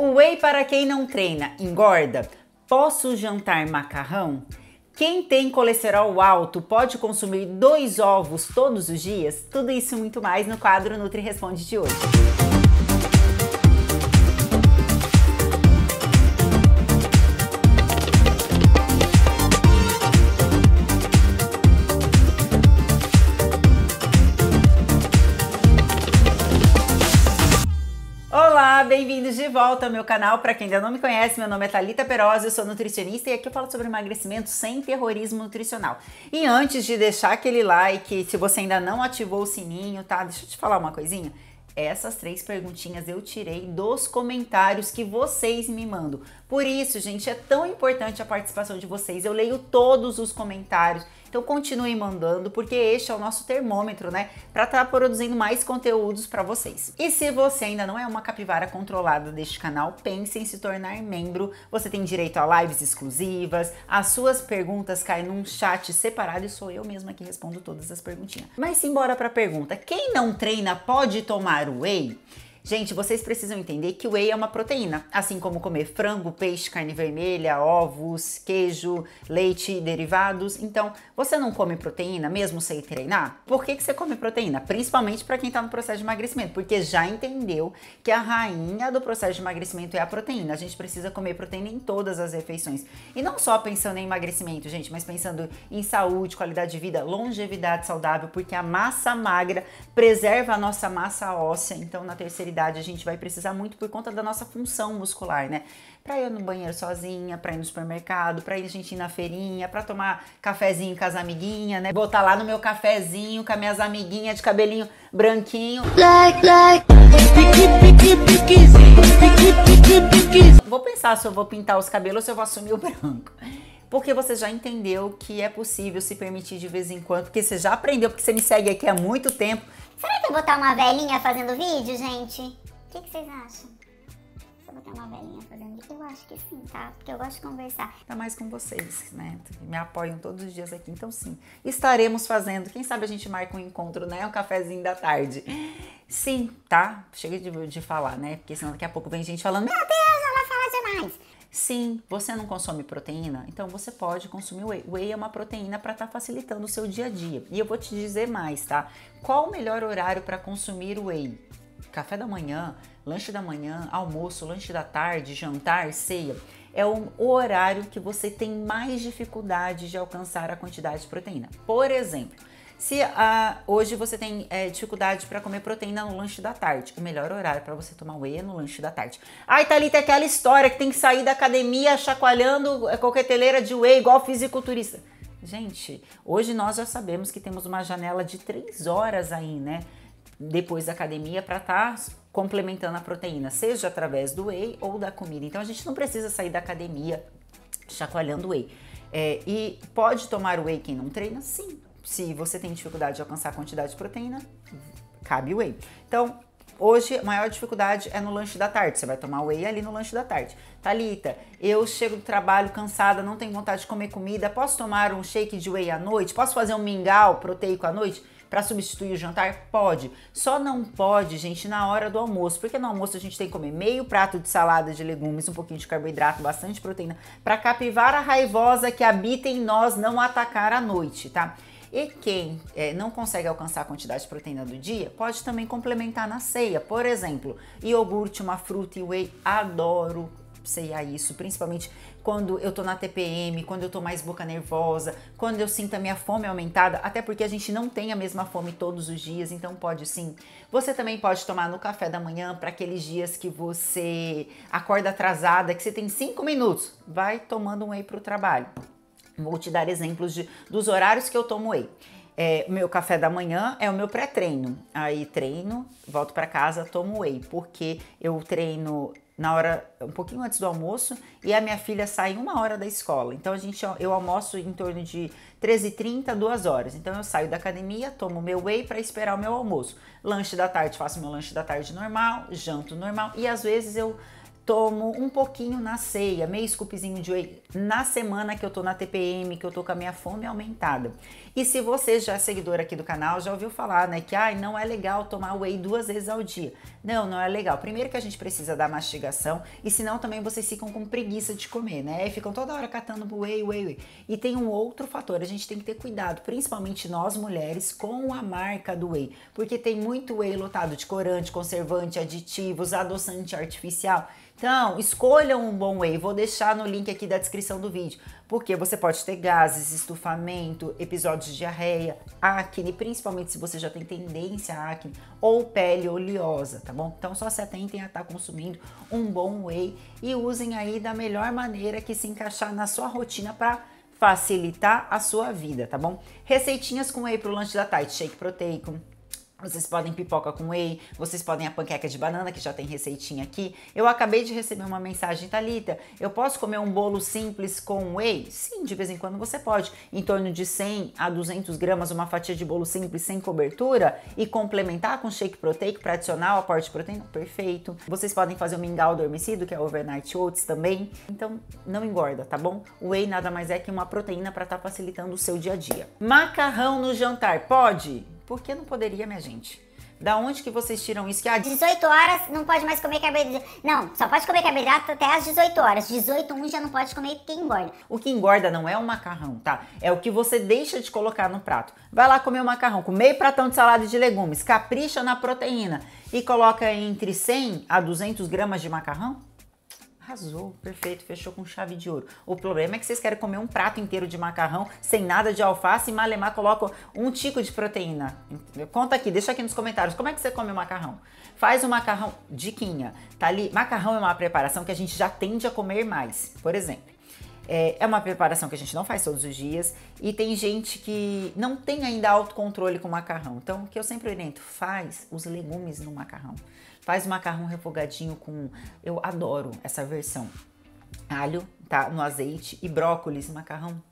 O whey para quem não treina engorda? Posso jantar macarrão? Quem tem colesterol alto pode consumir dois ovos todos os dias? Tudo isso e muito mais no quadro Nutri Responde de hoje. volta ao meu canal. Para quem ainda não me conhece, meu nome é Thalita Perosa, eu sou nutricionista e aqui eu falo sobre emagrecimento sem terrorismo nutricional. E antes de deixar aquele like, se você ainda não ativou o sininho, tá? Deixa eu te falar uma coisinha. Essas três perguntinhas eu tirei dos comentários que vocês me mandam. Por isso, gente, é tão importante a participação de vocês. Eu leio todos os comentários então continue mandando, porque este é o nosso termômetro, né? Para estar tá produzindo mais conteúdos para vocês. E se você ainda não é uma capivara controlada deste canal, pense em se tornar membro. Você tem direito a lives exclusivas, as suas perguntas caem num chat separado e sou eu mesma que respondo todas as perguntinhas. Mas simbora para a pergunta: quem não treina pode tomar whey? Gente, vocês precisam entender que o whey é uma proteína, assim como comer frango, peixe, carne vermelha, ovos, queijo, leite e derivados. Então, você não come proteína mesmo sem treinar? Por que, que você come proteína? Principalmente para quem está no processo de emagrecimento, porque já entendeu que a rainha do processo de emagrecimento é a proteína. A gente precisa comer proteína em todas as refeições. E não só pensando em emagrecimento, gente, mas pensando em saúde, qualidade de vida, longevidade saudável, porque a massa magra preserva a nossa massa óssea. Então, na terceira a gente vai precisar muito por conta da nossa função muscular, né? Para ir no banheiro sozinha, para ir no supermercado, para ir a gente ir na feirinha, para tomar cafezinho com as amiguinhas, né? Botar lá no meu cafezinho com as minhas amiguinhas de cabelinho branquinho. Like, like. Vou pensar se eu vou pintar os cabelos ou se eu vou assumir o branco porque você já entendeu que é possível se permitir de vez em quando, porque você já aprendeu, porque você me segue aqui há muito tempo. Será que eu vou botar uma velhinha fazendo vídeo, gente? O que, que vocês acham? Se eu botar uma velhinha fazendo vídeo, eu acho que sim, tá? Porque eu gosto de conversar. Tá mais com vocês, né? Me apoiam todos os dias aqui, então sim. Estaremos fazendo, quem sabe a gente marca um encontro, né? Um cafezinho da tarde. Sim, tá? Chega de, de falar, né? Porque senão daqui a pouco vem gente falando, meu Deus, ela fala demais. Sim, você não consome proteína? Então você pode consumir whey. Whey é uma proteína para estar tá facilitando o seu dia a dia. E eu vou te dizer mais, tá? Qual o melhor horário para consumir whey? Café da manhã, lanche da manhã, almoço, lanche da tarde, jantar, ceia é o horário que você tem mais dificuldade de alcançar a quantidade de proteína. Por exemplo, se ah, hoje você tem é, dificuldade para comer proteína no lanche da tarde, o melhor horário para você tomar whey é no lanche da tarde. Ai, Thalita, é aquela história que tem que sair da academia chacoalhando eh, coqueteleira de whey igual fisiculturista. Gente, hoje nós já sabemos que temos uma janela de três horas aí, né? Depois da academia para estar tá complementando a proteína, seja através do whey ou da comida. Então a gente não precisa sair da academia chacoalhando whey. É, e pode tomar whey quem não treina? Sim, se você tem dificuldade de alcançar a quantidade de proteína, cabe whey. Então, hoje a maior dificuldade é no lanche da tarde. Você vai tomar whey ali no lanche da tarde. Talita, eu chego do trabalho cansada, não tenho vontade de comer comida, posso tomar um shake de whey à noite? Posso fazer um mingau proteico à noite? Para substituir o jantar? Pode. Só não pode, gente, na hora do almoço. Porque no almoço a gente tem que comer meio prato de salada de legumes, um pouquinho de carboidrato, bastante proteína, para capivara raivosa que habita em nós não atacar à noite, tá? E quem é, não consegue alcançar a quantidade de proteína do dia, pode também complementar na ceia. Por exemplo, iogurte, uma fruta e whey, adoro ceiar isso, principalmente quando eu tô na TPM, quando eu tô mais boca nervosa, quando eu sinto a minha fome aumentada, até porque a gente não tem a mesma fome todos os dias, então pode sim. Você também pode tomar no café da manhã para aqueles dias que você acorda atrasada, que você tem cinco minutos, vai tomando um whey pro trabalho. Vou te dar exemplos de, dos horários que eu tomo whey. É, meu café da manhã é o meu pré-treino. Aí treino, volto para casa, tomo whey, porque eu treino na hora um pouquinho antes do almoço e a minha filha sai uma hora da escola. Então a gente eu almoço em torno de 13h30, duas horas. Então eu saio da academia, tomo meu whey para esperar o meu almoço. Lanche da tarde, faço meu lanche da tarde normal, janto normal e às vezes eu tomo um pouquinho na ceia, meio scoopzinho de whey na semana que eu tô na TPM, que eu tô com a minha fome aumentada. E se você já é seguidor aqui do canal, já ouviu falar, né, que ai, ah, não é legal tomar whey duas vezes ao dia. Não, não é legal. Primeiro que a gente precisa da mastigação e senão também vocês ficam com preguiça de comer, né? E ficam toda hora catando whey, whey, whey. E tem um outro fator, a gente tem que ter cuidado, principalmente nós mulheres, com a marca do whey, porque tem muito whey lotado de corante, conservante, aditivos, adoçante artificial então, escolham um bom whey. Vou deixar no link aqui da descrição do vídeo. Porque você pode ter gases, estufamento, episódios de diarreia, acne, principalmente se você já tem tendência à acne ou pele oleosa, tá bom? Então só se atentem a estar tá consumindo um bom whey e usem aí da melhor maneira que se encaixar na sua rotina para facilitar a sua vida, tá bom? Receitinhas com whey para o lanche da Tite, shake proteico, vocês podem pipoca com whey, vocês podem a panqueca de banana, que já tem receitinha aqui. Eu acabei de receber uma mensagem, Talita. Eu posso comer um bolo simples com whey? Sim, de vez em quando você pode. Em torno de 100 a 200 gramas, uma fatia de bolo simples sem cobertura e complementar com shake proteico para adicionar o aporte de proteína? Perfeito. Vocês podem fazer o mingau adormecido, que é overnight oats também. Então, não engorda, tá bom? O whey nada mais é que uma proteína para estar tá facilitando o seu dia a dia. Macarrão no jantar, pode? Por que não poderia, minha gente? Da onde que vocês tiram isso? Que às 18 horas não pode mais comer carboidrato. Não, só pode comer carboidrato até às 18 horas. 18, 1 já não pode comer porque engorda. O que engorda não é o macarrão, tá? É o que você deixa de colocar no prato. Vai lá comer o macarrão, com meio pratão de salada de legumes, capricha na proteína e coloca entre 100 a 200 gramas de macarrão. Arrasou, perfeito, fechou com chave de ouro. O problema é que vocês querem comer um prato inteiro de macarrão sem nada de alface e malemar coloca um tico de proteína. Conta aqui, deixa aqui nos comentários como é que você come o macarrão. Faz o macarrão, diquinha, tá ali. Macarrão é uma preparação que a gente já tende a comer mais, por exemplo. É, é uma preparação que a gente não faz todos os dias e tem gente que não tem ainda autocontrole com macarrão. Então, o que eu sempre oriento, faz os legumes no macarrão. Faz o macarrão refogadinho com. Eu adoro essa versão. Alho, tá? No azeite e brócolis no macarrão.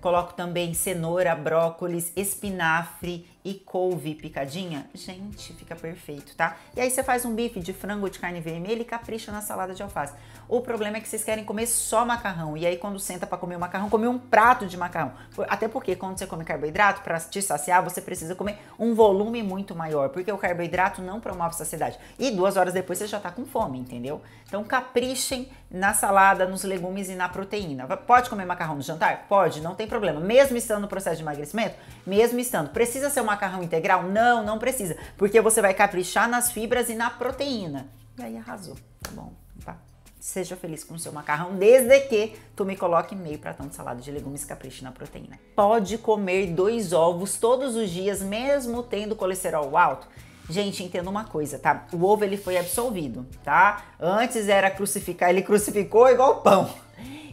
Coloco também cenoura, brócolis, espinafre, e couve picadinha, gente, fica perfeito, tá? E aí você faz um bife de frango de carne vermelha e capricha na salada de alface. O problema é que vocês querem comer só macarrão e aí quando senta para comer o macarrão, comer um prato de macarrão. Até porque quando você come carboidrato, para te saciar, você precisa comer um volume muito maior, porque o carboidrato não promove saciedade. E duas horas depois você já tá com fome, entendeu? Então caprichem na salada, nos legumes e na proteína. Pode comer macarrão no jantar? Pode, não tem problema. Mesmo estando no processo de emagrecimento, mesmo estando, precisa ser uma macarrão integral? Não, não precisa, porque você vai caprichar nas fibras e na proteína. E aí arrasou, tá bom? Tá. Seja feliz com o seu macarrão, desde que tu me coloque meio pratão de salada de legumes capriche na proteína. Pode comer dois ovos todos os dias, mesmo tendo colesterol alto? Gente, entenda uma coisa, tá? O ovo ele foi absolvido, tá? Antes era crucificar, ele crucificou igual pão.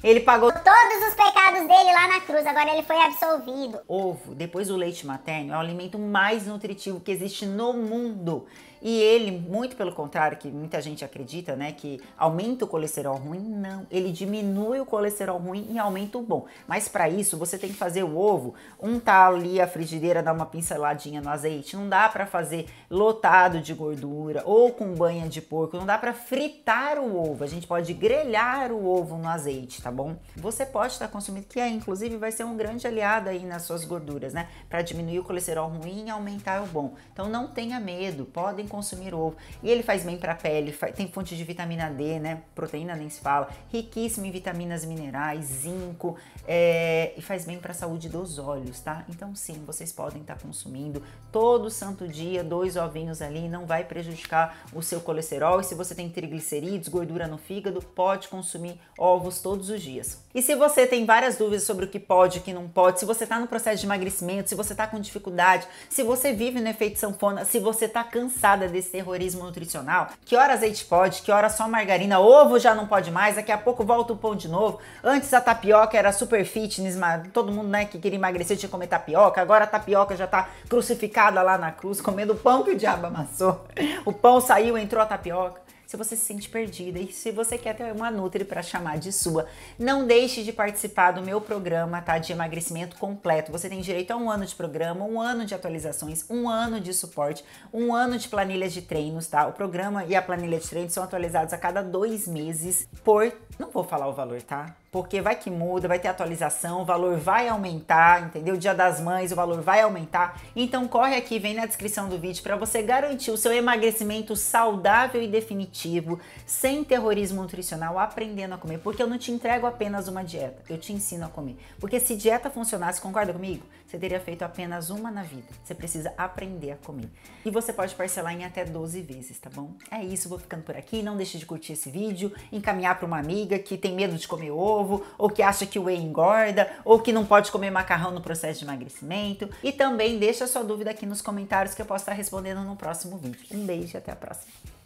Ele pagou todos os pecados dele lá na cruz, agora ele foi absolvido. Ovo, depois o leite materno, é o alimento mais nutritivo que existe no mundo. E ele, muito pelo contrário, que muita gente acredita, né, que aumenta o colesterol ruim, não. Ele diminui o colesterol ruim e aumenta o bom. Mas para isso, você tem que fazer o ovo, untar ali a frigideira, dar uma pinceladinha no azeite. Não dá para fazer lotado de gordura ou com banha de porco. Não dá para fritar o ovo. A gente pode grelhar o ovo no azeite, tá bom? Você pode estar tá consumindo, que é, inclusive, vai ser um grande aliado aí nas suas gorduras, né? Para diminuir o colesterol ruim e aumentar o bom. Então não tenha medo, podem consumir ovo. E ele faz bem para a pele, tem fonte de vitamina D, né? Proteína nem se fala, riquíssimo em vitaminas minerais, zinco, é, e faz bem para a saúde dos olhos, tá? Então sim, vocês podem estar tá consumindo todo santo dia dois ovinhos ali, não vai prejudicar o seu colesterol. E se você tem triglicerídeos, gordura no fígado, pode consumir ovos todos os dias. E se você tem várias dúvidas sobre o que pode, o que não pode, se você está no processo de emagrecimento, se você está com dificuldade, se você vive no efeito sanfona, se você está cansado desse terrorismo nutricional. Que hora azeite pode, que hora só margarina, ovo já não pode mais, daqui a pouco volta o pão de novo. Antes a tapioca era super fitness, todo mundo né, que queria emagrecer tinha que comer tapioca, agora a tapioca já tá crucificada lá na cruz, comendo o pão que o diabo amassou. O pão saiu, entrou a tapioca se você se sente perdida e se você quer ter uma Nutri para chamar de sua. Não deixe de participar do meu programa tá, de emagrecimento completo. Você tem direito a um ano de programa, um ano de atualizações, um ano de suporte, um ano de planilhas de treinos, tá? O programa e a planilha de treinos são atualizados a cada dois meses por. Não vou falar o valor, tá? porque vai que muda, vai ter atualização, o valor vai aumentar, entendeu? Dia das Mães, o valor vai aumentar. Então corre aqui, vem na descrição do vídeo para você garantir o seu emagrecimento saudável e definitivo, sem terrorismo nutricional, aprendendo a comer, porque eu não te entrego apenas uma dieta, eu te ensino a comer. Porque se dieta funcionasse, concorda comigo? Você teria feito apenas uma na vida. Você precisa aprender a comer. E você pode parcelar em até 12 vezes, tá bom? É isso, vou ficando por aqui. Não deixe de curtir esse vídeo, encaminhar para uma amiga que tem medo de comer ovo, ovo, ou que acha que o whey engorda, ou que não pode comer macarrão no processo de emagrecimento. E também deixa sua dúvida aqui nos comentários que eu posso estar respondendo no próximo vídeo. Um beijo e até a próxima.